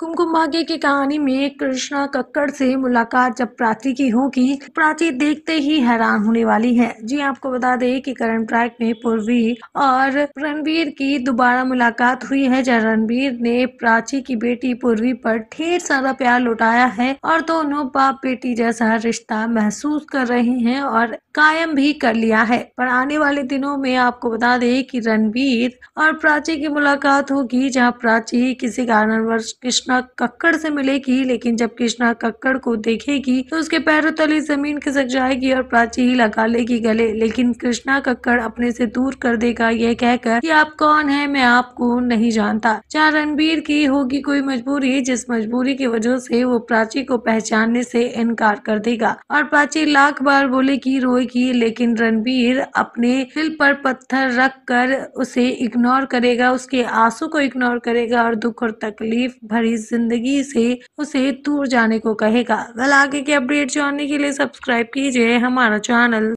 कुमकुम भाग्य की कहानी में कृष्णा कक्कड़ से मुलाकात जब प्राची की होगी प्राची देखते ही हैरान होने वाली है जी आपको बता दें कि करण ट्रैक में पूर्वी और रणवीर की दोबारा मुलाकात हुई है जहाँ रणवीर ने प्राची की बेटी पूर्वी पर ढेर सारा प्यार लुटाया है और दोनों बाप बेटी जैसा रिश्ता महसूस कर रहे हैं और कायम भी कर लिया है पर आने वाले दिनों में आपको बता दें कि रणवीर और प्राची की मुलाकात होगी जहाँ प्राची किसी कारणवश कृष्ण कृष्णा कक्कड़ से मिलेगी लेकिन जब कृष्णा कक्कड़ को देखेगी तो उसके पैरों तले जमीन खिसक जाएगी और प्राची ही लगा लेगी गले लेकिन कृष्णा कक्कड़ अपने से दूर कर देगा यह कहकर कि आप कौन है मैं आपको नहीं जानता चाहे रणबीर की होगी कोई मजबूरी जिस मजबूरी की वजह से वो प्राची को पहचानने से इनकार कर देगा और प्राची लाख बार बोलेगी रोएगी लेकिन रणबीर अपने दिल पर पत्थर रख कर उसे इग्नोर करेगा उसके आंसू को इग्नोर करेगा और दुख और तकलीफ भरी वाली जिंदगी से उसे दूर जाने को कहेगा वेल आगे के अपडेट जानने के लिए सब्सक्राइब कीजिए हमारा चैनल